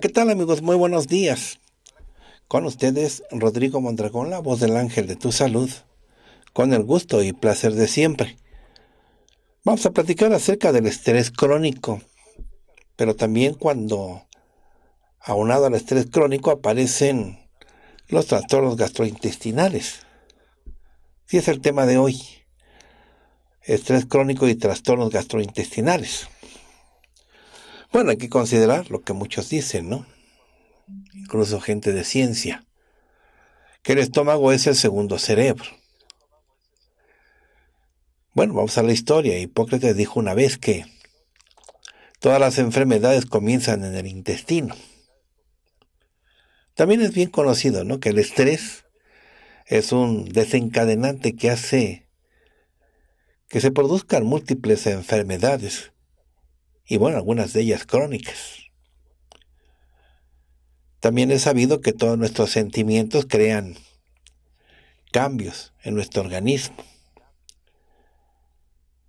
¿qué tal amigos? Muy buenos días. Con ustedes, Rodrigo Mondragón, la voz del ángel de tu salud, con el gusto y placer de siempre. Vamos a platicar acerca del estrés crónico, pero también cuando, aunado al estrés crónico, aparecen los trastornos gastrointestinales. Sí es el tema de hoy, estrés crónico y trastornos gastrointestinales. Bueno, hay que considerar lo que muchos dicen, ¿no? Incluso gente de ciencia, que el estómago es el segundo cerebro. Bueno, vamos a la historia. Hipócrates dijo una vez que todas las enfermedades comienzan en el intestino. También es bien conocido, ¿no? Que el estrés es un desencadenante que hace que se produzcan múltiples enfermedades y bueno, algunas de ellas crónicas. También es sabido que todos nuestros sentimientos crean cambios en nuestro organismo.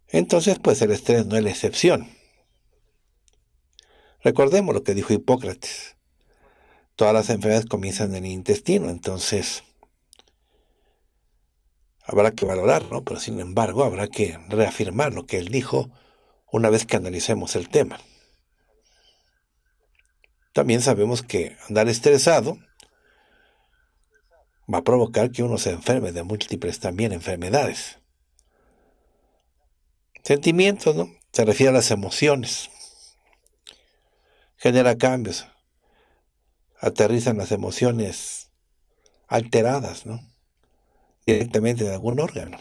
Entonces, pues el estrés no es la excepción. Recordemos lo que dijo Hipócrates. Todas las enfermedades comienzan en el intestino, entonces habrá que valorar, ¿no? Pero sin embargo, habrá que reafirmar lo que él dijo una vez que analicemos el tema. También sabemos que andar estresado va a provocar que uno se enferme de múltiples también enfermedades. Sentimientos, ¿no? Se refiere a las emociones. Genera cambios. Aterrizan las emociones alteradas, ¿no? Directamente de algún órgano.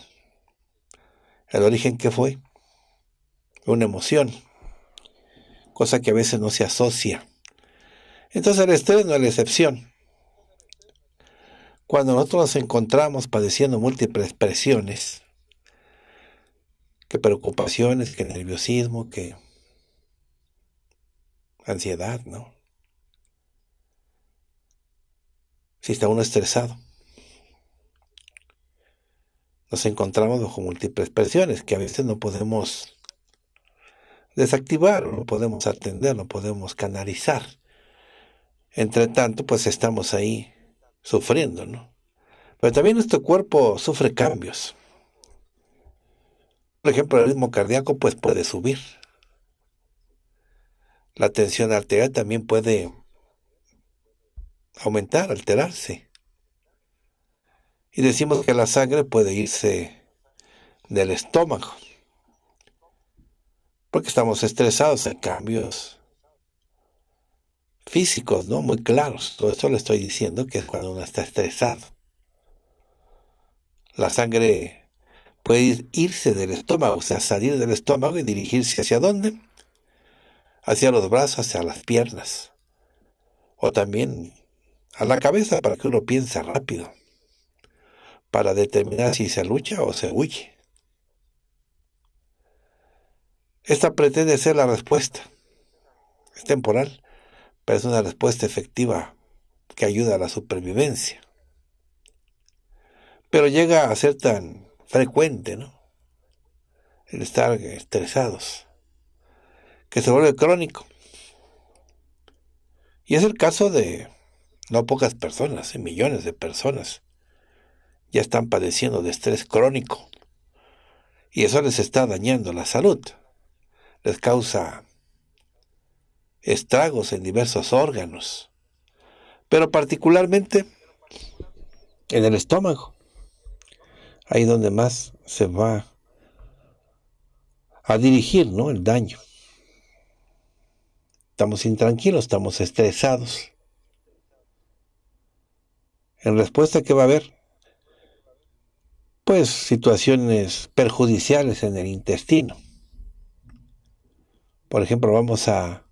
El origen ¿Qué fue una emoción, cosa que a veces no se asocia. Entonces el estrés no es la excepción. Cuando nosotros nos encontramos padeciendo múltiples presiones, que preocupaciones, que nerviosismo, que ansiedad, ¿no? Si está uno estresado. Nos encontramos bajo múltiples presiones que a veces no podemos desactivar, lo podemos atender, lo podemos canalizar. Entre tanto, pues estamos ahí sufriendo, ¿no? Pero también nuestro cuerpo sufre cambios. Por ejemplo, el ritmo cardíaco pues puede subir. La tensión arterial también puede aumentar, alterarse. Y decimos que la sangre puede irse del estómago porque estamos estresados, en cambios físicos, ¿no? Muy claros. Todo esto le estoy diciendo que es cuando uno está estresado. La sangre puede irse del estómago, o sea, salir del estómago y dirigirse hacia dónde? Hacia los brazos, hacia las piernas. O también a la cabeza para que uno piense rápido. Para determinar si se lucha o se huye. Esta pretende ser la respuesta. Es temporal, pero es una respuesta efectiva que ayuda a la supervivencia. Pero llega a ser tan frecuente, ¿no? El estar estresados, que se vuelve crónico. Y es el caso de no pocas personas, eh, millones de personas ya están padeciendo de estrés crónico. Y eso les está dañando la salud les causa estragos en diversos órganos, pero particularmente en el estómago, ahí donde más se va a dirigir ¿no? el daño. Estamos intranquilos, estamos estresados. En respuesta, ¿qué va a haber? Pues situaciones perjudiciales en el intestino por ejemplo, vamos a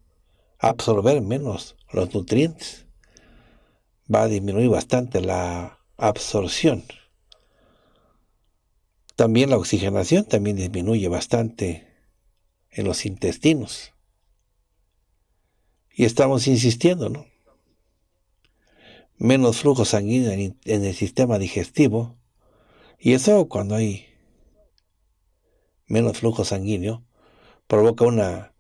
absorber menos los nutrientes. Va a disminuir bastante la absorción. También la oxigenación también disminuye bastante en los intestinos. Y estamos insistiendo, ¿no? Menos flujo sanguíneo en, el sistema digestivo. Y eso cuando hay menos flujo sanguíneo provoca una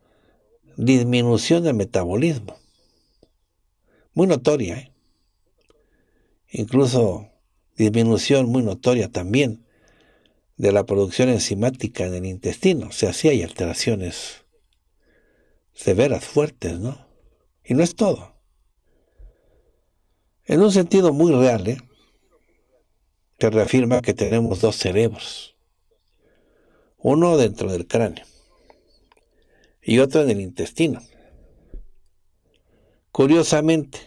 disminución del metabolismo. Muy notoria. ¿eh? Incluso disminución muy notoria también de la producción enzimática en el intestino. O sea, sí hay alteraciones severas, fuertes, ¿no? Y no es todo. En un sentido muy real, ¿eh? reafirma que tenemos dos cerebros. Uno dentro del cráneo y otro en el intestino. Curiosamente,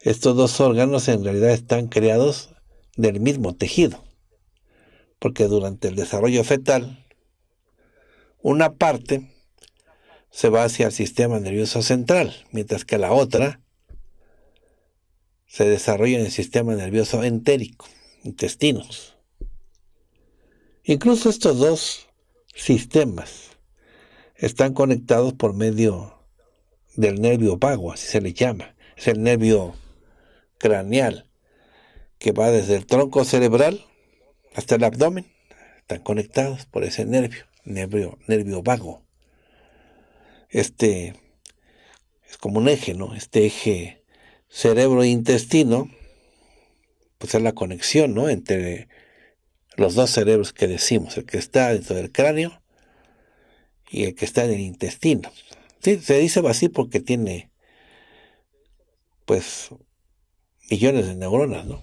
estos dos órganos en realidad están creados del mismo tejido, porque durante el desarrollo fetal, una parte se va hacia el sistema nervioso central, mientras que la otra se desarrolla en el sistema nervioso entérico, intestinos. Incluso estos dos sistemas están conectados por medio del nervio vago, así se le llama. Es el nervio craneal que va desde el tronco cerebral hasta el abdomen. Están conectados por ese nervio, nervio, nervio Este es como un eje, ¿no? Este eje cerebro-intestino, pues es la conexión, ¿no? Entre los dos cerebros que decimos, el que está dentro del cráneo y el que está en el intestino. Sí, se dice vacío porque tiene, pues, millones de neuronas, ¿no?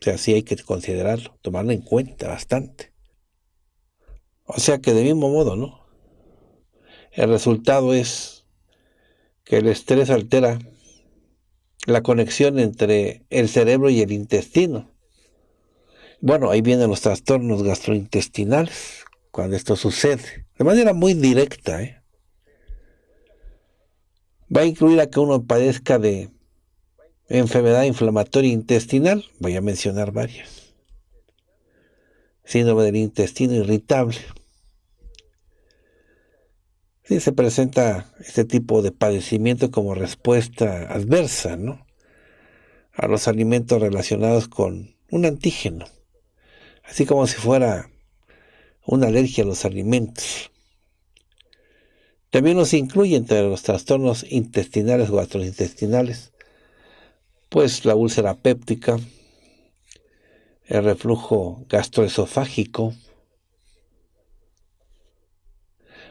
O sea, sí hay que considerarlo, tomarlo en cuenta bastante. O sea que de mismo modo, ¿no? El resultado es que el estrés altera la conexión entre el cerebro y el intestino. Bueno, ahí vienen los trastornos gastrointestinales, cuando esto sucede, de manera muy directa. ¿eh? Va a incluir a que uno padezca de enfermedad inflamatoria intestinal, voy a mencionar varias. Síndrome del intestino irritable. Sí, se presenta este tipo de padecimiento como respuesta adversa, A los alimentos relacionados con un antígeno. Así como si fuera una alergia a los alimentos. También nos incluye entre los trastornos intestinales, o gastrointestinales, pues la úlcera péptica, el reflujo gastroesofágico.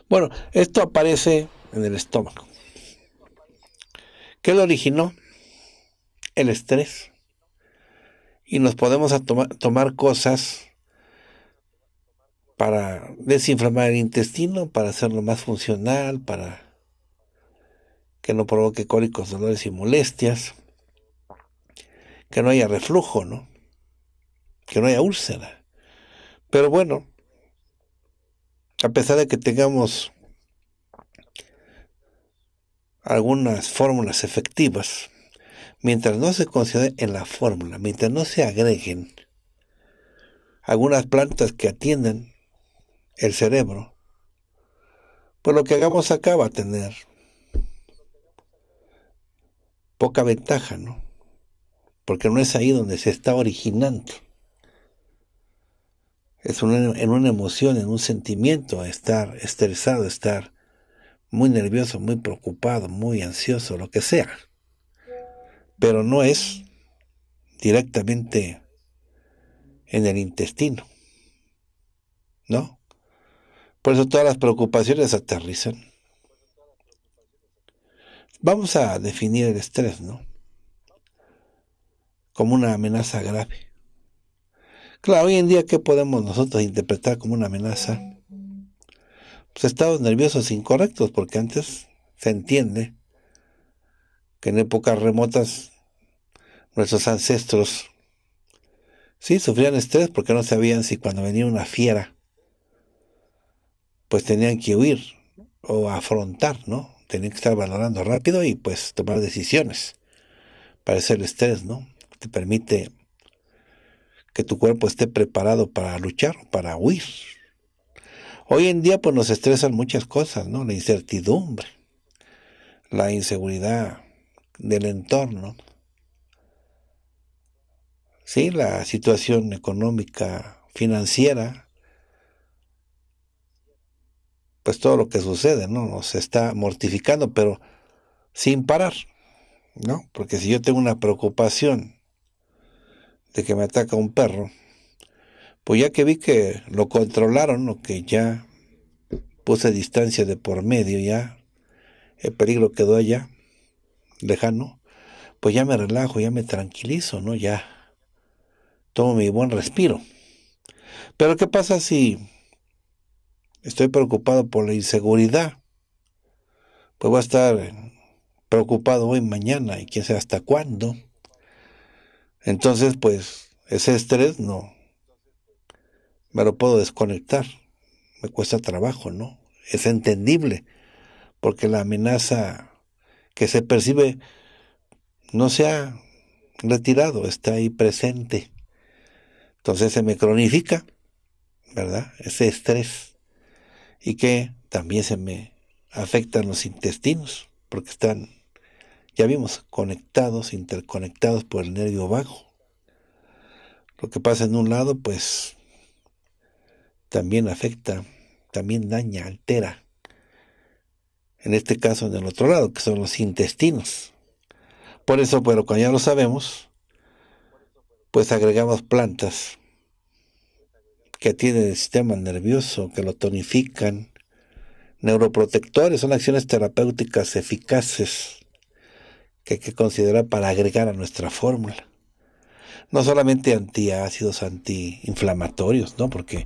Bueno, esto aparece en el estómago. ¿Qué lo originó? El estrés. Y nos podemos tomar cosas para desinflamar el intestino, para hacerlo más funcional, para que no provoque cólicos, dolores y molestias, que no haya reflujo, ¿no? Que no haya úlcera. Pero bueno, a pesar de que tengamos algunas fórmulas efectivas, mientras no se considere en la fórmula, mientras no se agreguen algunas plantas que atiendan el cerebro, pues lo que hagamos acá va a tener poca ventaja, ¿no? Porque no es ahí donde se está originando. Es en una emoción, en un sentimiento, estar estresado, estar muy nervioso, muy preocupado, muy ansioso, lo que sea. Pero no es directamente en el intestino, ¿no? Por eso todas las preocupaciones aterrizan. Vamos a definir el estrés, ¿no? Como una amenaza grave. Claro, hoy en día, ¿qué podemos nosotros interpretar como una amenaza? Pues estados nerviosos incorrectos, porque antes se entiende que en épocas remotas nuestros ancestros sí sufrían estrés porque no sabían si cuando venía una fiera pues tenían que huir o afrontar, ¿no? Tenían que estar valorando rápido y pues tomar decisiones. Parece el estrés, ¿no? Te permite que tu cuerpo esté preparado para luchar, para huir. Hoy en día pues nos estresan muchas cosas, ¿no? La incertidumbre, la inseguridad del entorno. Sí, la situación económica, financiera, pues todo lo que sucede, ¿no? Nos está mortificando, pero sin parar, ¿no? Porque si yo tengo una preocupación de que me ataca un perro, pues ya que vi que lo controlaron o que ya puse distancia de por medio, ya el peligro quedó allá, lejano, pues ya me relajo, ya me tranquilizo, ¿no? Ya tomo mi buen respiro. Pero ¿qué pasa si estoy preocupado por la inseguridad, pues voy a estar preocupado hoy, mañana y quién sabe hasta cuándo. Entonces, pues ese estrés no me lo puedo desconectar. Me cuesta trabajo, ¿no? Es entendible, porque la amenaza que se percibe no se ha retirado, está ahí presente. Entonces se me cronifica, ¿verdad? Ese estrés y que también se me afectan los intestinos, porque están, ya vimos, conectados, interconectados por el nervio vago. Lo que pasa en un lado, pues, también afecta, también daña, altera. En este caso, en el otro lado, que son los intestinos. Por eso, pero cuando ya lo sabemos, pues agregamos plantas que tiene el sistema nervioso, que lo tonifican. Neuroprotectores son acciones terapéuticas eficaces que hay que considerar para agregar a nuestra fórmula. No solamente antiácidos, antiinflamatorios, ¿no? Porque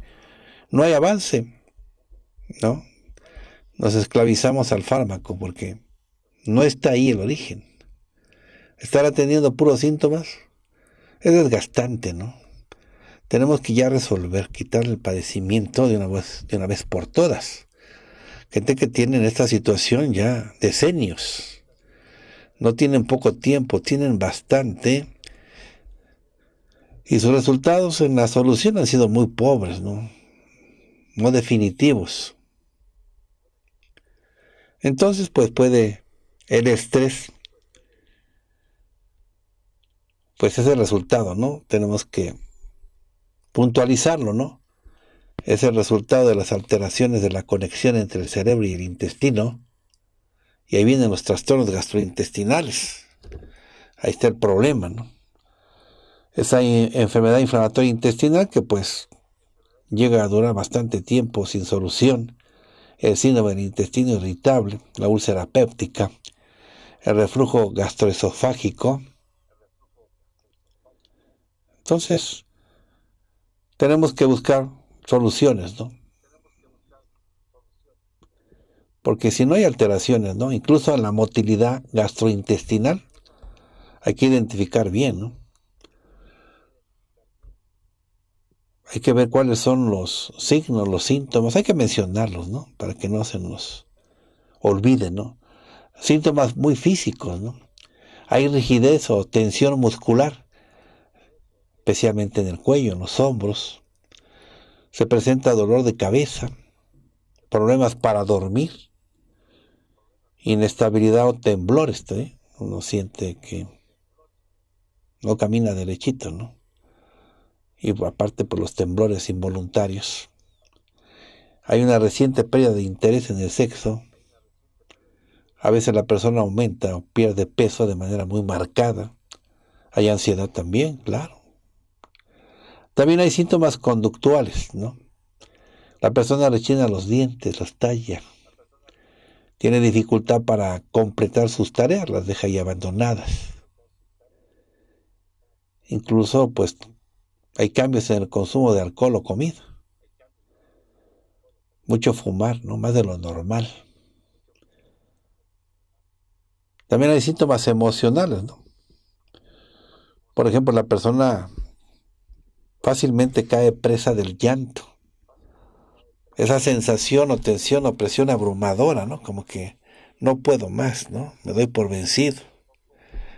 no hay avance, ¿no? Nos esclavizamos al fármaco porque no está ahí el origen. Estar atendiendo puros síntomas es desgastante, ¿no? tenemos que ya resolver, quitar el padecimiento de una vez, de una vez por todas. Gente que tiene en esta situación ya decenios. No tienen poco tiempo, tienen bastante. Y sus resultados en la solución han sido muy pobres, ¿no? No definitivos. Entonces, pues puede el estrés, pues es el resultado, ¿no? Tenemos que puntualizarlo, ¿no? Es el resultado de las alteraciones de la conexión entre el cerebro y el intestino. Y ahí vienen los trastornos gastrointestinales. Ahí está el problema, ¿no? Esa enfermedad inflamatoria intestinal que pues llega a durar bastante tiempo sin solución. El síndrome del intestino irritable, la úlcera péptica, el reflujo gastroesofágico. Entonces, tenemos que buscar soluciones, ¿no? Porque si no hay alteraciones, ¿no? Incluso en la motilidad gastrointestinal, hay que identificar bien, ¿no? Hay que ver cuáles son los signos, los síntomas, hay que mencionarlos, ¿no? Para que no se nos olviden, ¿no? Síntomas muy físicos, ¿no? Hay rigidez o tensión muscular especialmente en el cuello, en los hombros. Se presenta dolor de cabeza, problemas para dormir, inestabilidad o temblores, este, ¿eh? Uno siente que no camina derechito, ¿no? Y aparte por los temblores involuntarios. Hay una reciente pérdida de interés en el sexo. A veces la persona aumenta o pierde peso de manera muy marcada. Hay ansiedad también, claro. También hay síntomas conductuales, ¿no? La persona rechina los dientes, las talla. Tiene dificultad para completar sus tareas, las deja ahí abandonadas. Incluso, pues, hay cambios en el consumo de alcohol o comida. Mucho fumar, ¿no? Más de lo normal. También hay síntomas emocionales, ¿no? Por ejemplo, la persona fácilmente cae presa del llanto. Esa sensación o tensión o presión abrumadora, ¿no? Como que no puedo más, ¿no? Me doy por vencido.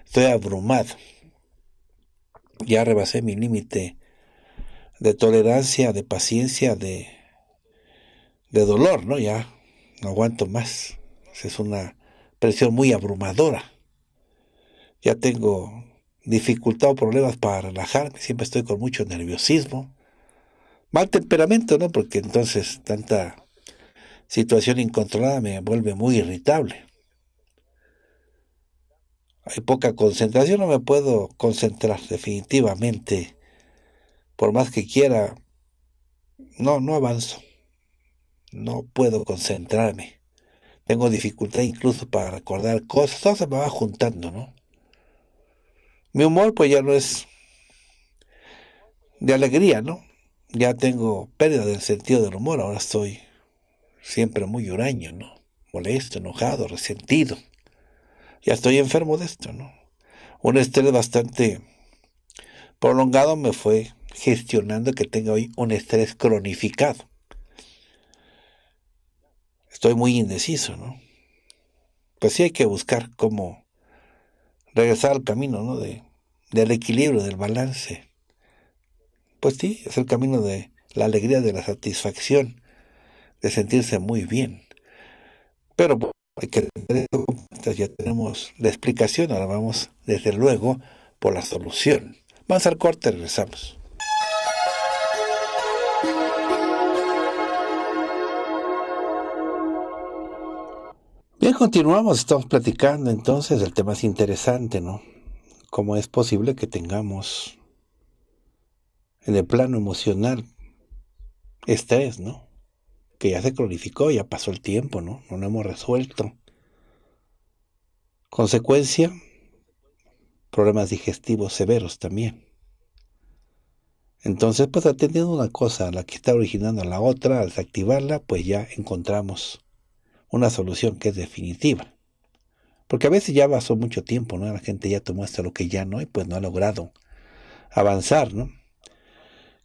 Estoy abrumado. Ya rebasé mi límite de tolerancia, de paciencia, de, de dolor, ¿no? Ya no aguanto más. Es una presión muy abrumadora. Ya tengo dificultad o problemas para relajarme, siempre estoy con mucho nerviosismo, mal temperamento, ¿no? Porque entonces tanta situación incontrolada me vuelve muy irritable. Hay poca concentración, no me puedo concentrar definitivamente. Por más que quiera, no, no avanzo. No puedo concentrarme. Tengo dificultad incluso para recordar cosas. Todo se me va juntando, ¿no? mi humor pues ya no es de alegría, ¿no? Ya tengo pérdida del sentido del humor, ahora estoy siempre muy huraño, ¿no? Molesto, enojado, resentido. Ya estoy enfermo de esto, ¿no? Un estrés bastante prolongado me fue gestionando que tenga hoy un estrés cronificado. Estoy muy indeciso, ¿no? Pues sí hay que buscar cómo regresar al camino, De, del equilibrio, del balance. Pues sí, es el camino de la alegría, de la satisfacción, de sentirse muy bien. Pero pues, que ya tenemos la explicación, ahora vamos desde luego por la solución. Más al corte, regresamos. Bien, continuamos, estamos platicando entonces, el tema es interesante, ¿no? ¿Cómo es posible que tengamos en el plano emocional estrés, ¿no? Que ya se cronificó, ya pasó el tiempo, ¿no? No lo hemos resuelto. Consecuencia, problemas digestivos severos también. Entonces, pues atendiendo una cosa la que está originando la otra, al desactivarla, pues ya encontramos una solución que es definitiva. Porque a veces ya pasó mucho tiempo, ¿no? La gente ya tomó esto lo que ya no y pues no ha logrado avanzar, ¿no?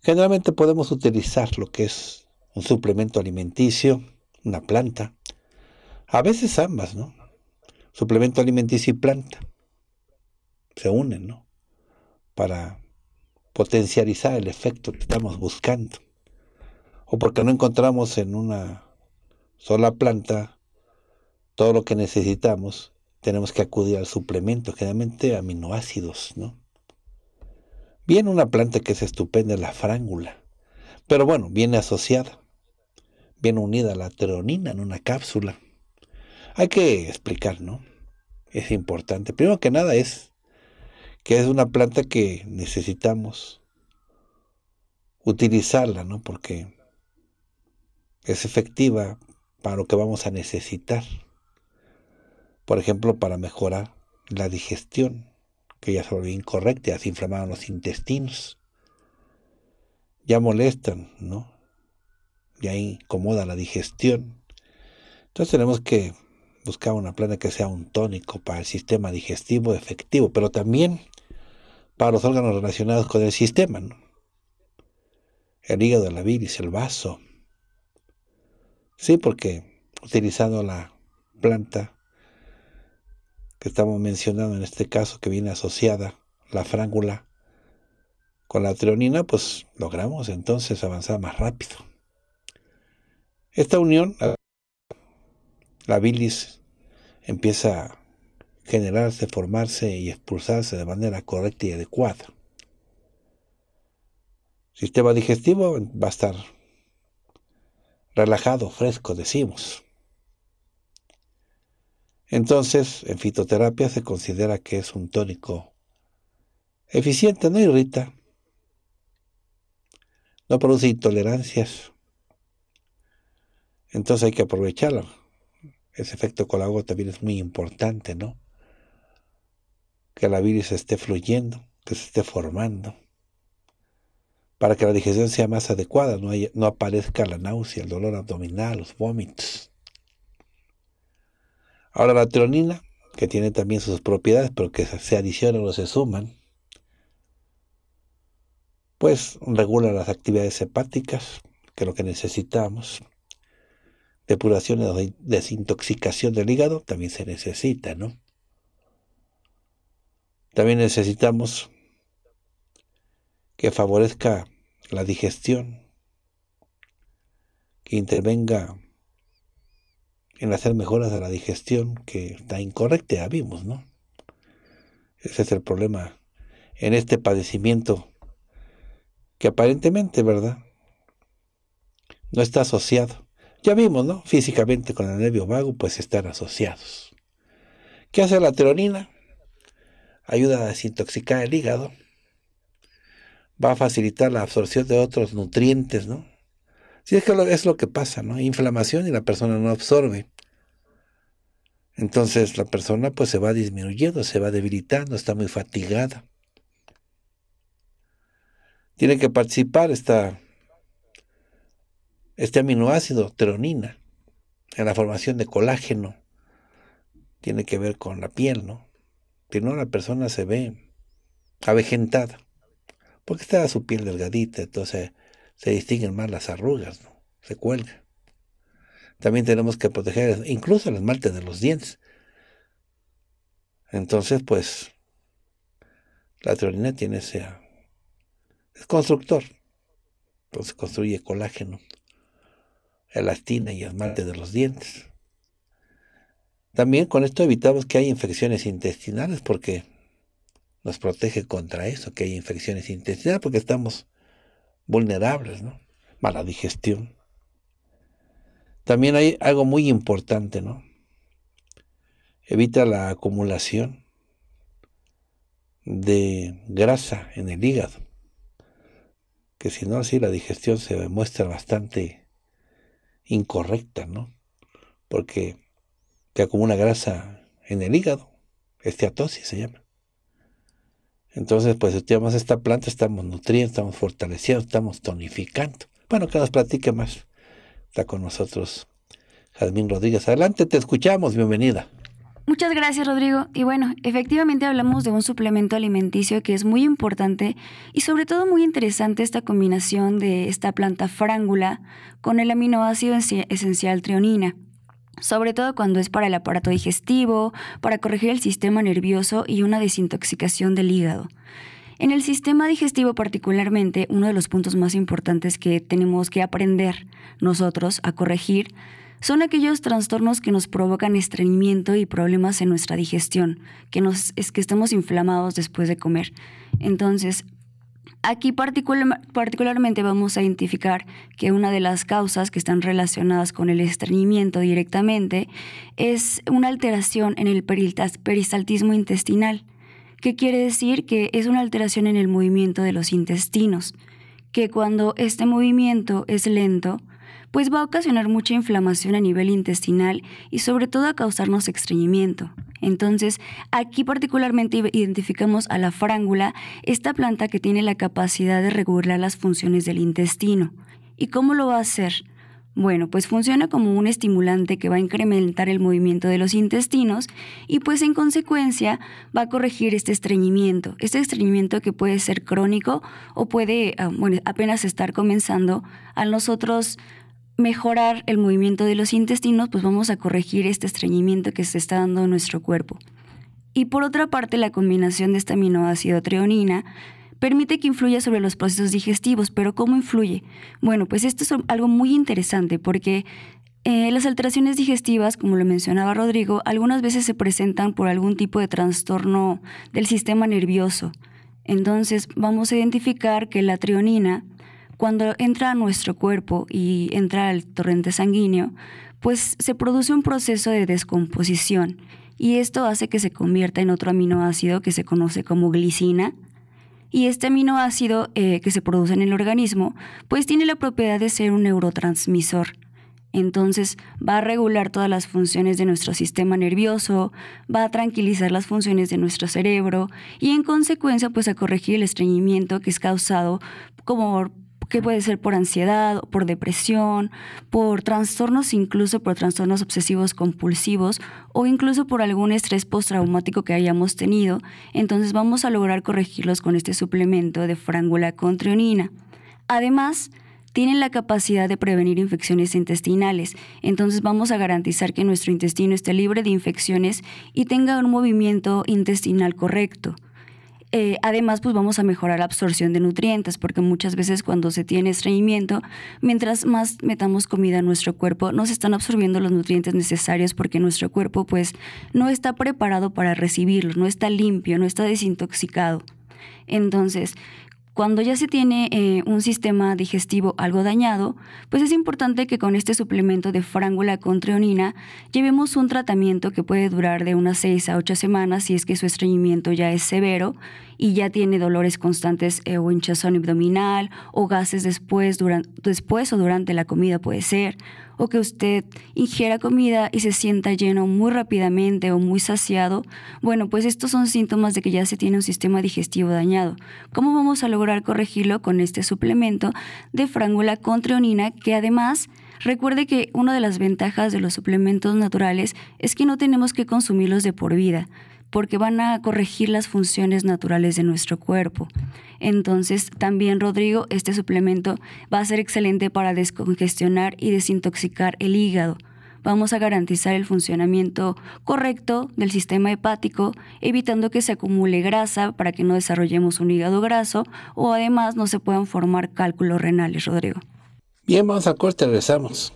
Generalmente podemos utilizar lo que es un suplemento alimenticio, una planta, a veces ambas, ¿no? Suplemento alimenticio y planta se unen, ¿no? Para potencializar el efecto que estamos buscando. O porque no encontramos en una sola planta todo lo que necesitamos, tenemos que acudir al suplemento, generalmente aminoácidos, ¿no? Viene una planta que es estupenda, la frángula, pero bueno, viene asociada, viene unida a la treonina en una cápsula. Hay que explicar, ¿no? Es importante. Primero que nada es que es una planta que necesitamos utilizarla, ¿no? Porque es efectiva para lo que vamos a necesitar por ejemplo, para mejorar la digestión, que ya se volvió incorrecta, ya se inflamaron los intestinos, ya molestan, ¿no? Ya incomoda la digestión. Entonces tenemos que buscar una planta que sea un tónico para el sistema digestivo efectivo, pero también para los órganos relacionados con el sistema, ¿no? el hígado, la viris, el vaso. Sí, porque utilizando la planta estamos mencionando en este caso, que viene asociada la frángula con la treonina, pues logramos entonces avanzar más rápido. Esta unión, la bilis empieza a generarse, formarse y expulsarse de manera correcta y adecuada. sistema digestivo va a estar relajado, fresco, decimos. Entonces, en fitoterapia se considera que es un tónico eficiente, no irrita, no produce intolerancias. Entonces hay que aprovecharlo. Ese efecto colago también es muy importante, ¿no? Que la bilis esté fluyendo, que se esté formando, para que la digestión sea más adecuada, no aparezca la náusea, el dolor abdominal, los vómitos. Ahora la tronina, que tiene también sus propiedades, pero que se adicionan o se suman, pues regula las actividades hepáticas, que es lo que necesitamos. Depuración y desintoxicación del hígado también se necesita, ¿no? También necesitamos que favorezca la digestión, que intervenga en hacer mejoras a la digestión que está incorrecta, vimos, ¿no? Ese es el problema en este padecimiento que aparentemente, ¿verdad? No está asociado. Ya vimos, ¿no? Físicamente con el nervio vago, pues están asociados. ¿Qué hace la teronina? Ayuda a desintoxicar el hígado. Va a facilitar la absorción de otros nutrientes, ¿no? Si es que es lo que pasa, ¿no? Inflamación y la persona no absorbe. Entonces la persona pues se va disminuyendo, se va debilitando, está muy fatigada. Tiene que participar esta, este aminoácido, teronina, en la formación de colágeno. Tiene que ver con la piel, ¿no? Si no, la persona se ve avejentada, porque está su piel delgadita, entonces se distinguen más las arrugas, ¿no? se cuelga. También tenemos que proteger incluso las esmalte de los dientes. Entonces, pues, la triolina tiene ese... Es constructor. Entonces construye colágeno, elastina y esmalte de los dientes. También con esto evitamos que haya infecciones intestinales porque nos protege contra eso, que haya infecciones intestinales, porque estamos vulnerables, ¿no? Mala digestión. También hay algo muy importante, ¿no? Evita la acumulación de grasa en el hígado, que si no así la digestión se muestra bastante incorrecta, ¿no? Porque que acumula grasa en el hígado, esteatosis se llama. Entonces, pues estudiamos esta planta, estamos nutriendo, estamos fortaleciendo, estamos tonificando. Bueno, que nos platique más. Está con nosotros Jazmín Rodríguez. Adelante, te escuchamos, bienvenida. Muchas gracias, Rodrigo. Y bueno, efectivamente hablamos de un suplemento alimenticio que es muy importante y sobre todo muy interesante esta combinación de esta planta frángula con el aminoácido esencial trionina sobre todo cuando es para el aparato digestivo, para corregir el sistema nervioso y una desintoxicación del hígado. En el sistema digestivo particularmente, uno de los puntos más importantes que tenemos que aprender nosotros a corregir son aquellos trastornos que nos provocan estreñimiento y problemas en nuestra digestión, que nos, es que estamos inflamados después de comer. Entonces, Aquí particularmente vamos a identificar que una de las causas que están relacionadas con el estreñimiento directamente es una alteración en el peristaltismo intestinal, que quiere decir que es una alteración en el movimiento de los intestinos, que cuando este movimiento es lento, pues va a ocasionar mucha inflamación a nivel intestinal y sobre todo a causarnos estreñimiento. Entonces, aquí particularmente identificamos a la frángula, esta planta que tiene la capacidad de regular las funciones del intestino. ¿Y cómo lo va a hacer? Bueno, pues funciona como un estimulante que va a incrementar el movimiento de los intestinos y pues en consecuencia va a corregir este estreñimiento, este estreñimiento que puede ser crónico o puede ah, apenas estar comenzando a nosotros mejorar el movimiento de los intestinos, pues vamos a corregir este estreñimiento que se está dando en nuestro cuerpo. Y por otra parte, la combinación de esta aminoácido treonina permite que influya sobre los procesos digestivos, pero ¿cómo influye? Bueno, pues esto es algo muy interesante porque eh, las alteraciones digestivas, como lo mencionaba Rodrigo, algunas veces se presentan por algún tipo de trastorno del sistema nervioso. Entonces vamos a identificar que la trionina cuando entra a nuestro cuerpo y entra al torrente sanguíneo, pues se produce un proceso de descomposición y esto hace que se convierta en otro aminoácido que se conoce como glicina. Y este aminoácido eh, que se produce en el organismo, pues tiene la propiedad de ser un neurotransmisor. Entonces va a regular todas las funciones de nuestro sistema nervioso, va a tranquilizar las funciones de nuestro cerebro y en consecuencia pues a corregir el estreñimiento que es causado como que puede ser por ansiedad, por depresión, por trastornos, incluso por trastornos obsesivos compulsivos o incluso por algún estrés postraumático que hayamos tenido, entonces vamos a lograr corregirlos con este suplemento de frángula con trionina. Además, tienen la capacidad de prevenir infecciones intestinales, entonces vamos a garantizar que nuestro intestino esté libre de infecciones y tenga un movimiento intestinal correcto. Eh, además, pues vamos a mejorar la absorción de nutrientes, porque muchas veces cuando se tiene estreñimiento, mientras más metamos comida en nuestro cuerpo, no se están absorbiendo los nutrientes necesarios porque nuestro cuerpo pues no está preparado para recibirlos, no está limpio, no está desintoxicado. Entonces, cuando ya se tiene eh, un sistema digestivo algo dañado, pues es importante que con este suplemento de frángula con treonina llevemos un tratamiento que puede durar de unas 6 a 8 semanas si es que su estreñimiento ya es severo y ya tiene dolores constantes eh, o hinchazón abdominal o gases después, durante, después o durante la comida puede ser, o que usted ingiera comida y se sienta lleno muy rápidamente o muy saciado, bueno, pues estos son síntomas de que ya se tiene un sistema digestivo dañado. ¿Cómo vamos a lograr corregirlo con este suplemento de frángula con que además... Recuerde que una de las ventajas de los suplementos naturales es que no tenemos que consumirlos de por vida, porque van a corregir las funciones naturales de nuestro cuerpo. Entonces, también Rodrigo, este suplemento va a ser excelente para descongestionar y desintoxicar el hígado. Vamos a garantizar el funcionamiento correcto del sistema hepático, evitando que se acumule grasa para que no desarrollemos un hígado graso o además no se puedan formar cálculos renales, Rodrigo. Bien, vamos a corte, regresamos.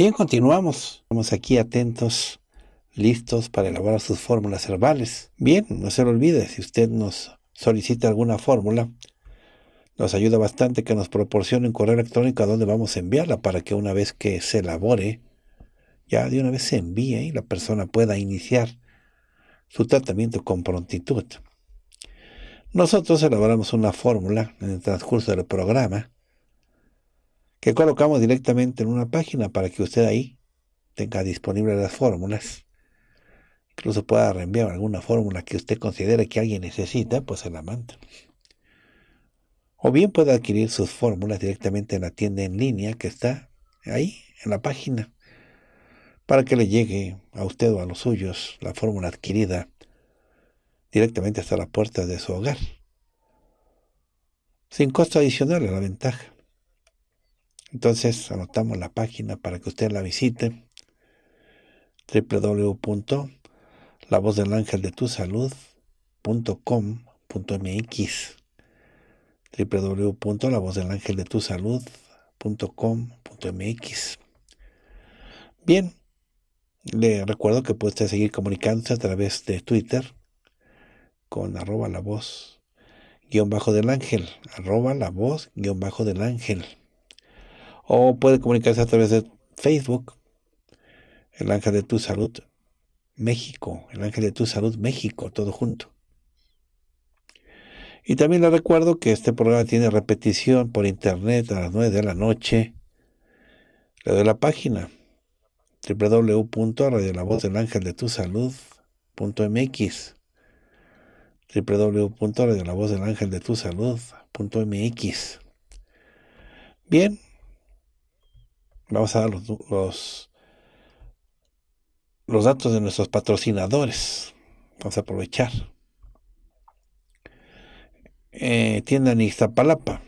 Bien, continuamos. Estamos aquí atentos, listos para elaborar sus fórmulas herbales. Bien, no se lo olvide, si usted nos solicita alguna fórmula, nos ayuda bastante que nos proporcione un correo electrónico a donde vamos a enviarla para que una vez que se elabore, ya de una vez se envíe y la persona pueda iniciar su tratamiento con prontitud. Nosotros elaboramos una fórmula en el transcurso del programa que colocamos directamente en una página para que usted ahí tenga disponibles las fórmulas. Incluso pueda reenviar alguna fórmula que usted considere que alguien necesita, pues se la manda. O bien puede adquirir sus fórmulas directamente en la tienda en línea que está ahí, en la página, para que le llegue a usted o a los suyos la fórmula adquirida directamente hasta la puerta de su hogar. Sin costo adicional a la ventaja. Entonces anotamos la página para que usted la visite www.lavozdelangeldetusalud.com.mx www.lavozdelangeldetusalud.com.mx Bien, le recuerdo que puede seguir comunicándose a través de Twitter con arroba la voz guión bajo del ángel, arroba la voz guión bajo del ángel o puede comunicarse a través de Facebook, el Ángel de Tu Salud México, el Ángel de Tu Salud México, todo junto. Y también le recuerdo que este programa tiene repetición por internet a las 9 de la noche. Le doy la página www.radiolavozdelangeldetusalud.mx www.radiolavozdelangeldetusalud.mx Bien, vamos a dar los, los, datos de nuestros patrocinadores. Vamos a aprovechar. Eh, tienda en Iztapalapa.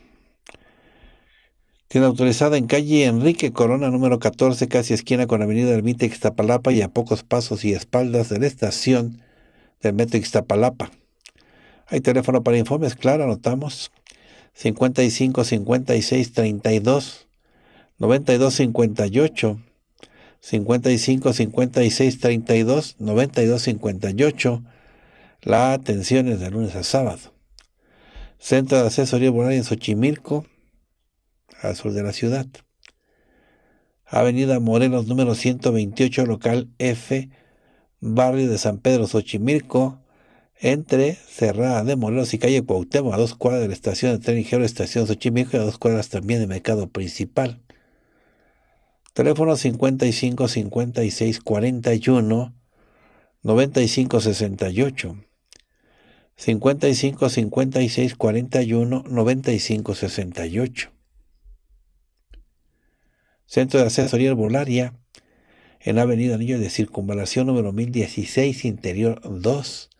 Tienda autorizada en calle Enrique Corona, número 14, casi esquina con Avenida Ermita Ixtapalapa y a pocos pasos y espaldas de la estación del Metro Ixtapalapa. Hay teléfono para informes, claro, anotamos. 55 56 32 9258, 58 55 56 32 92 58 la atención es de lunes a sábado Centro de Asesoría Bonaria en Xochimilco al sur de la ciudad Avenida Morelos número 128 local F barrio de San Pedro Xochimilco entre Cerrada de Morelos y calle Cuauhtémoc, a dos cuadras de la estación de tren estación Xochimilco y a dos cuadras también de Mercado Principal. Teléfono 55 56 41 95 68. 55 56 41 95 Centro de Asesoría Herbolaria en Avenida Anillo de Circunvalación número 1016, Interior 2,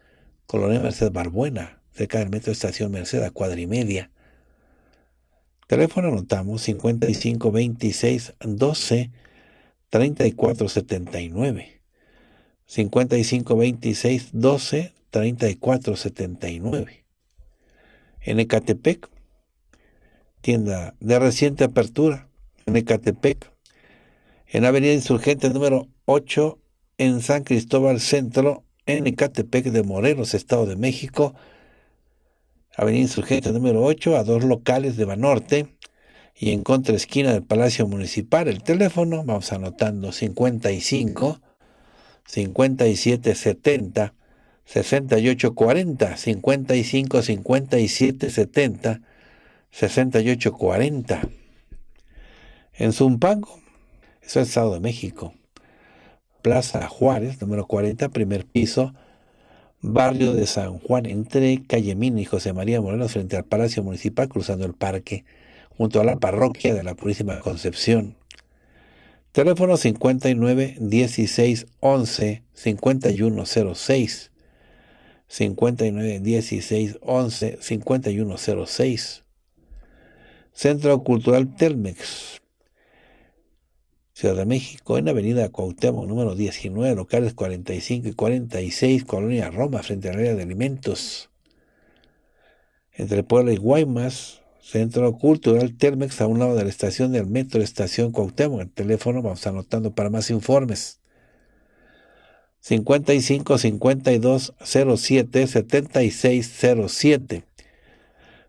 Colonia Mercedes Barbuena, cerca del metro de Estación Mercedes, a cuadra y media. Teléfono anotamos 55 26 12 34 79. 55 26 12 34 79. En Ecatepec, tienda de reciente apertura, en Ecatepec, en Avenida Insurgente número 8, en San Cristóbal Centro, en Ecatepec de Morelos, Estado de México, Avenida Insurgente número 8, a dos locales de Banorte y en contra esquina del Palacio Municipal. El teléfono, vamos anotando, 55 57 70 68 40 55 57 70 68 40. En Zumpango, eso es Estado de México. Plaza Juárez, número 40, primer piso, barrio de San Juan, entre Calle Mina y José María Moreno, frente al Palacio Municipal, cruzando el parque, junto a la parroquia de la Purísima Concepción. Teléfono 59 16 11 5106. 59 11 5106. Centro Cultural Telmex, Ciudad de México, en Avenida Cuauhtémoc, número 19, locales 45 y 46, Colonia Roma, frente al área de alimentos. Entre Puebla y Guaymas, Centro Cultural Telmex, a un lado de la estación del metro, estación Cuauhtémoc. El teléfono vamos anotando para más informes. 55 5207 7607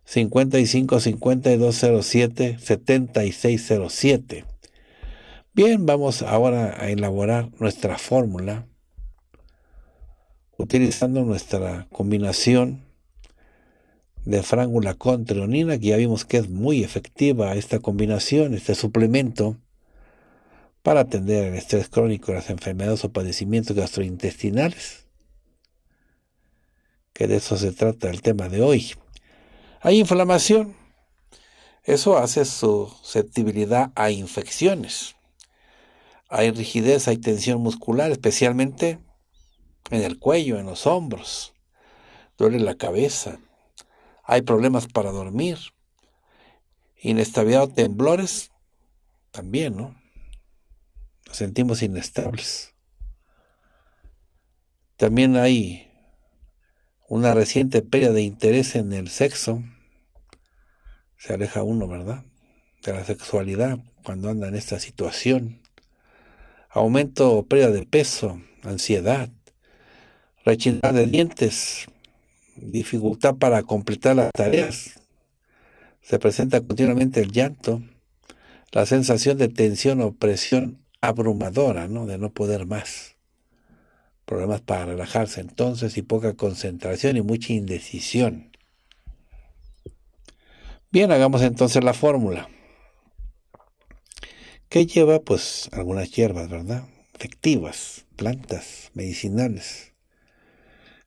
55 52 07 Bien, vamos ahora a elaborar nuestra fórmula utilizando nuestra combinación de frángula con que ya vimos que es muy efectiva esta combinación, este suplemento, para atender el estrés crónico, las enfermedades o padecimientos gastrointestinales, que de eso se trata el tema de hoy. Hay inflamación, eso hace susceptibilidad a infecciones hay rigidez, hay tensión muscular, especialmente en el cuello, en los hombros, duele la cabeza, hay problemas para dormir, inestabilidad temblores, también, ¿no? Nos sentimos inestables. También hay una reciente pérdida de interés en el sexo. Se aleja uno, ¿verdad? De la sexualidad cuando anda en esta situación aumento o pérdida de peso, ansiedad, rechinar de dientes, dificultad para completar las tareas. Se presenta continuamente el llanto, la sensación de tensión o presión abrumadora, ¿no? De no poder más. Problemas para relajarse entonces y poca concentración y mucha indecisión. Bien, hagamos entonces la fórmula que lleva pues algunas hierbas, ¿verdad? Efectivas, plantas medicinales.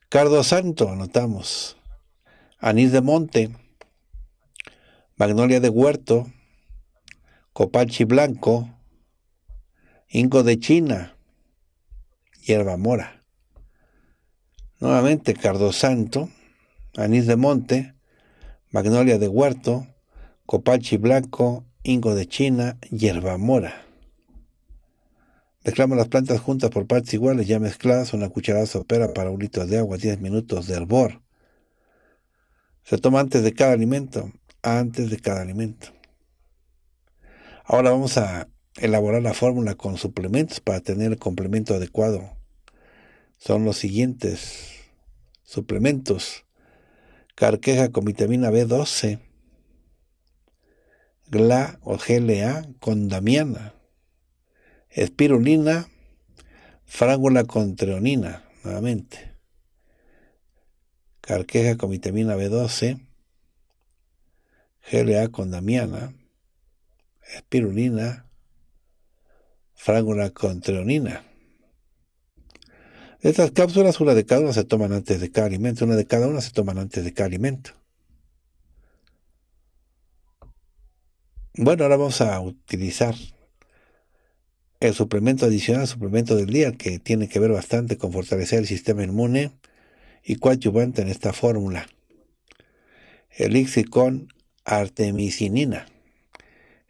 Cardo santo, anotamos. Anís de monte, magnolia de huerto, Copalchi blanco, Ingo de China, hierba mora. Nuevamente cardo santo, anís de monte, magnolia de huerto, Copalchi blanco, Ingo de China, hierba mora. Mezclamos las plantas juntas por partes iguales, ya mezcladas, una cucharada sopera para un litro de agua, 10 minutos de hervor. Se toma antes de cada alimento, antes de cada alimento. Ahora vamos a elaborar la fórmula con suplementos para tener el complemento adecuado. Son los siguientes suplementos. Carqueja con vitamina B12, GLA o GLA con damiana, espirulina, frágula con treonina, nuevamente, carqueja con vitamina B12, GLA con damiana, espirulina, frágula con treonina. Estas cápsulas, una de cada una se toman antes de cada alimento, una de cada una se toman antes de cada alimento. Bueno, ahora vamos a utilizar el suplemento adicional, suplemento del día, que tiene que ver bastante con fortalecer el sistema inmune y coadyuvante en esta fórmula. Elixir con artemisinina.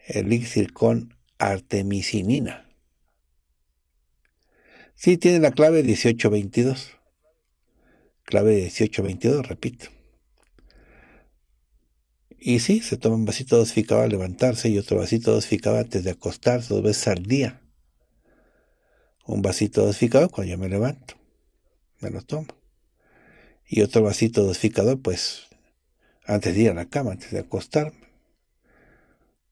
Elixir con artemisinina. Sí, tiene la clave 1822. Clave 1822, repito. Y sí, se toma un vasito dosificado al levantarse y otro vasito dosificado antes de acostarse, dos veces al día. Un vasito dosificado cuando yo me levanto, me lo tomo. Y otro vasito dosificado, pues, antes de ir a la cama, antes de acostarme.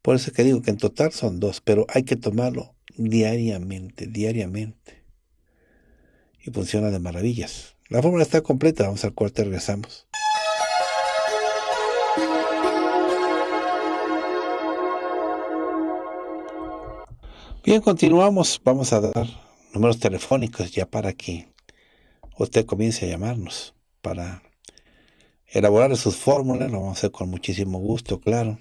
Por eso es que digo que en total son dos, pero hay que tomarlo diariamente, diariamente. Y funciona de maravillas. La fórmula está completa, vamos al corte, regresamos. Bien, continuamos. Vamos a dar números telefónicos ya para que usted comience a llamarnos para elaborar sus fórmulas. Lo vamos a hacer con muchísimo gusto, claro.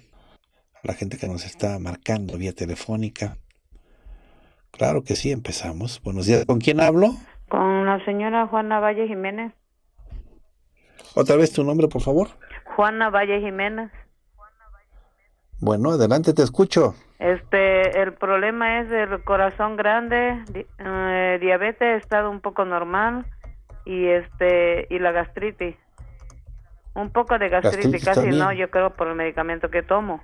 A la gente que nos está marcando vía telefónica. Claro que sí, empezamos. Buenos días. ¿Con quién hablo? Con la señora Juana Valle Jiménez. Otra vez tu nombre, por favor. Juana Valle Jiménez. Bueno, adelante, te escucho. Este, el problema es el corazón grande, eh, diabetes, estado un poco normal y este y la gastritis. Un poco de gastritis, casi no, yo creo por el medicamento que tomo.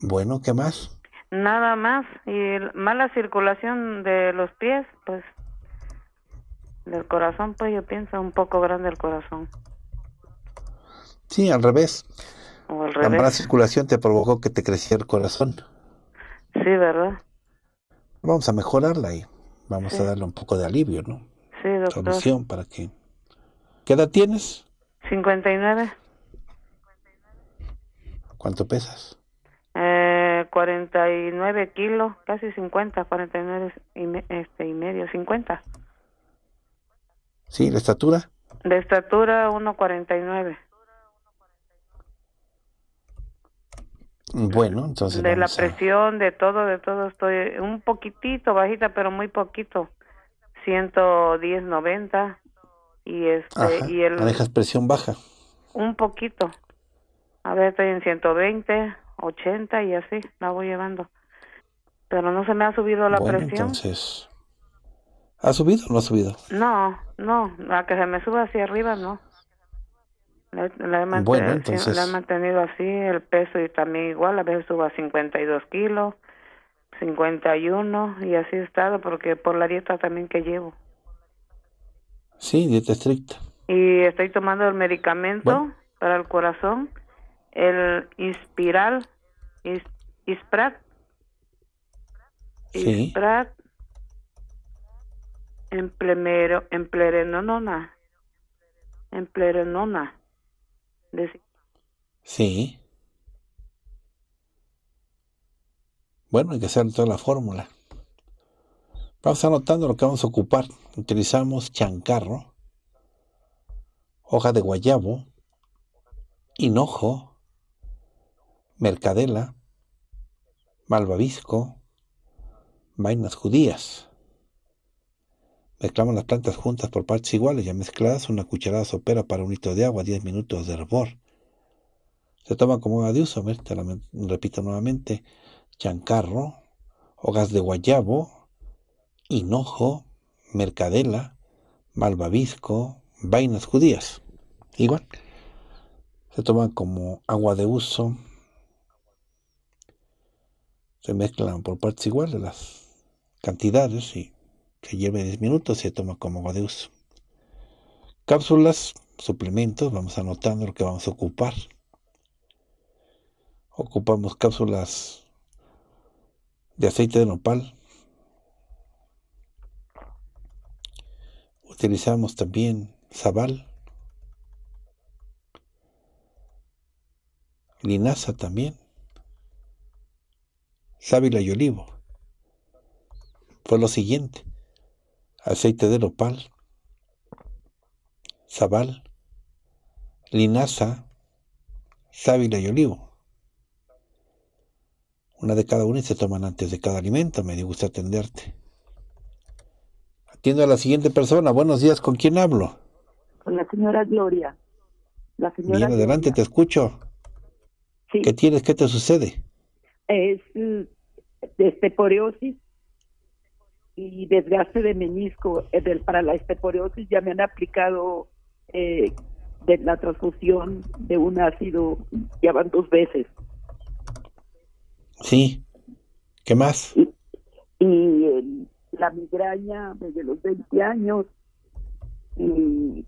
Bueno, ¿qué más? Nada más y mala circulación de los pies, pues del corazón, pues yo pienso un poco grande el corazón. Sí, al revés. La mala circulación te provocó que te creciera el corazón. Sí, ¿verdad? Vamos a mejorarla y vamos a darle un poco de alivio, ¿no? Sí, doctor. Solución para que... ¿Qué edad tienes? 59. ¿Cuánto pesas? Eh, 49 kilos, casi 50, 49 y, este, y medio, 50. ¿Sí? ¿La estatura? De estatura 1,49. Mm, bueno, entonces. De la presión, de todo, de todo. Estoy un poquitito bajita, pero muy poquito. 110, 90. Y este. y el, ¿Manejas presión baja? Un poquito. A ver, estoy en 120, 80 y así la voy llevando. Pero no se me ha subido la bueno, presión. Entonces. ¿Ha subido o no ha subido? No, no. A que se me suba hacia arriba, no. La, he mantenido así, el peso y también igual, a veces subo a 52 kilos, 51 y así he estado porque por la dieta también que llevo. Sí, dieta estricta. Y estoy tomando el medicamento para el corazón, el Inspiral, Isprat. Isprat. en emplerenona. Sí. Bueno, hay que hacer toda la fórmula. Vamos anotando lo que vamos a ocupar. Utilizamos chancarro, hoja de guayabo, hinojo, mercadela, malvavisco, vainas judías. Mezclamos las plantas juntas por partes iguales, ya mezcladas, una cucharada sopera para un litro de agua, 10 minutos de hervor. Se toma como agua de uso, repito nuevamente, chancarro, hojas de guayabo, hinojo, mercadela, malvavisco, vainas judías. Igual, se toman como agua de uso, se mezclan por partes iguales las cantidades y que hierve 10 minutos, se toma como agua de uso. Cápsulas, suplementos, vamos anotando lo que vamos a ocupar. Ocupamos cápsulas de aceite de nopal. Utilizamos también zabal. Linaza también. Sábila y olivo. Fue lo siguiente aceite de nopal, zabal, linaza, sábila y olivo. Una de cada una y se toman antes de cada alimento. Me gusta atenderte. Atiendo a la siguiente persona. Buenos días, ¿con quién hablo? Con la señora Gloria. Bien, adelante, te escucho. ¿Qué tienes? ¿Qué te sucede? Es mm, este, porosis y desgaste de menisco eh, para la esteporiosis ya me han aplicado eh, de la transfusión de un ácido, ya van dos veces. Sí, ¿qué más? Y, eh, la migraña desde los 20 años y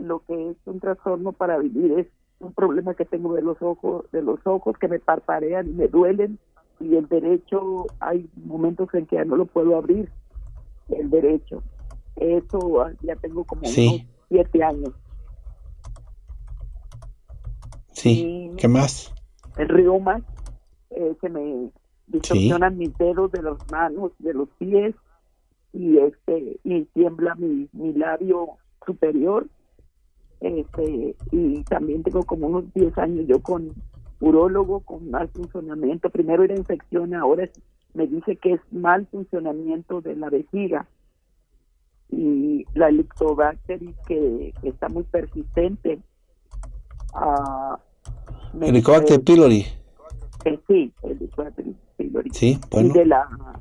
lo que es un trastorno para vivir es un problema que tengo de los ojos, de los ojos que me parparean y me duelen y el derecho, hay momentos en que ya no lo puedo abrir, el derecho. Eso ah, ya tengo como unos siete años. Sí, ¿qué más? El Río eh, se me distorsionan mis dedos de las manos, de los pies, y este y tiembla mi, labio superior. Este, y también tengo como unos 10 años yo con urólogo con mal funcionamiento, primero era infección, ahora me dice que es mal funcionamiento de la vejiga y la Helicobacteris que, está muy persistente. Uh, Helicobacter pylori. pylori. Sí, bueno. Y de la,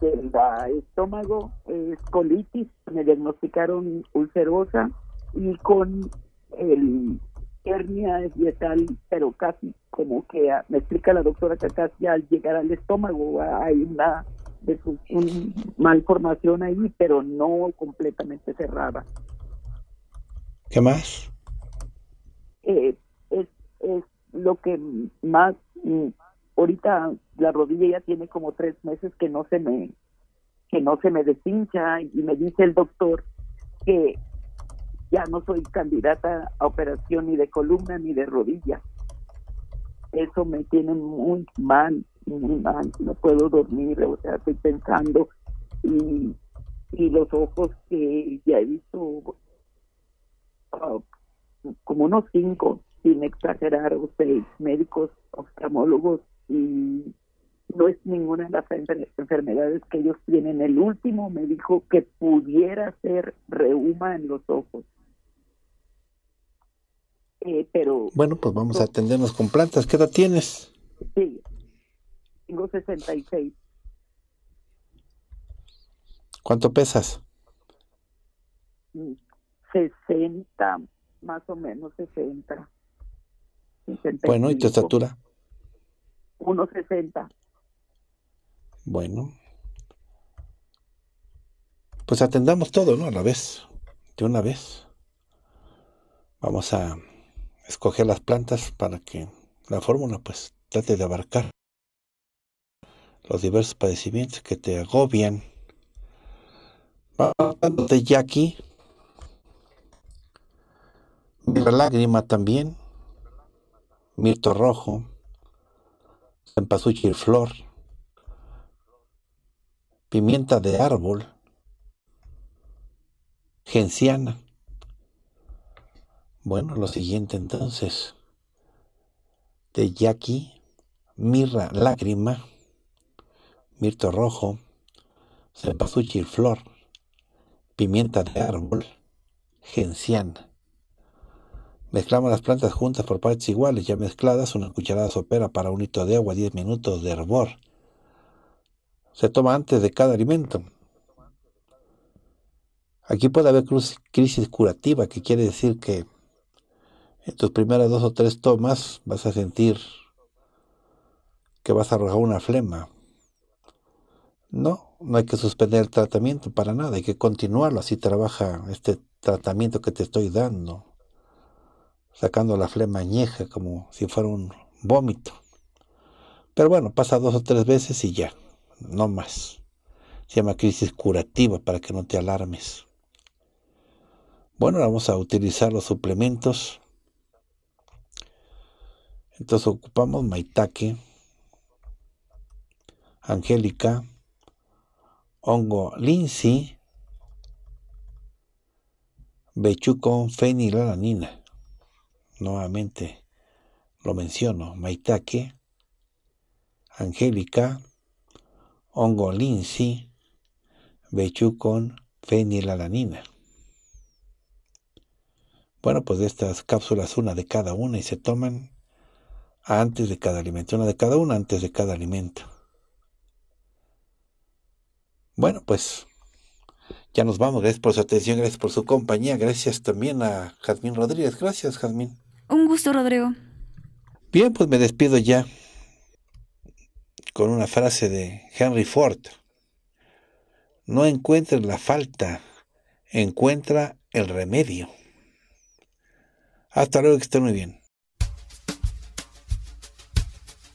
de la estómago colitis, me diagnosticaron ulcerosa y con el hernia es dietal, pero casi como que, ah, me explica la doctora que casi al llegar al estómago ah, hay una, malformación ahí, pero no completamente cerrada. ¿Qué más? Eh, es, lo que más, mm, ahorita la rodilla ya tiene como tres meses que no se me, que no se me despincha y me dice el doctor que ya no soy candidata a operación ni de columna ni de rodilla. Eso me tiene muy mal, muy mal. No puedo dormir, o sea, estoy pensando y, y los ojos que ya he visto ah, como unos cinco, sin exagerar, o seis médicos, oftalmólogos y no es ninguna de las enfermedades que ellos tienen. El último me dijo que pudiera ser reuma en los ojos. Eh, pero bueno, pues vamos a atendernos con plantas. ¿Qué edad tienes? Sí, tengo 66. ¿Cuánto pesas? 60, mm, más o menos 60. Bueno, ¿y tu estatura? 1,60. Bueno. Pues atendamos todo, ¿no? A la vez. De una vez. Vamos a escoger las plantas para que la fórmula pues trate de abarcar los diversos padecimientos que te agobian. de Jackie, la lágrima también, mirto rojo, y flor, pimienta de árbol, genciana, bueno, lo siguiente entonces. De Mirra Lágrima, Mirto Rojo, y Flor, Pimienta de Árbol, genciana. Mezclamos las plantas juntas por partes iguales, ya mezcladas, una cucharada sopera para un hito de agua, 10 minutos de hervor. Se toma antes de cada alimento. Aquí puede haber crisis curativa, que quiere decir que en tus primeras dos o tres tomas vas a sentir que vas a arrojar una flema. No, no hay que suspender el tratamiento para nada, hay que continuarlo, así trabaja este tratamiento que te estoy dando, sacando la flema añeja como si fuera un vómito. Pero bueno, pasa dos o tres veces y ya, no más. Se llama crisis curativa para que no te alarmes. Bueno, vamos a utilizar los suplementos entonces ocupamos maitake, angélica, hongo linsi, La fenilalanina. Nuevamente lo menciono, maitake, angélica, hongo linsi, La fenilalanina. Bueno, pues de estas cápsulas una de cada una y se toman antes de cada alimento, una de cada una antes de cada alimento. Bueno, pues ya nos vamos. Gracias por su atención, gracias por su compañía, gracias también a Jazmín Rodríguez. Gracias, Jazmín. Un gusto, Rodrigo. Bien, pues me despido ya con una frase de Henry Ford. No encuentres la falta, encuentra el remedio. Hasta luego, que estén muy bien.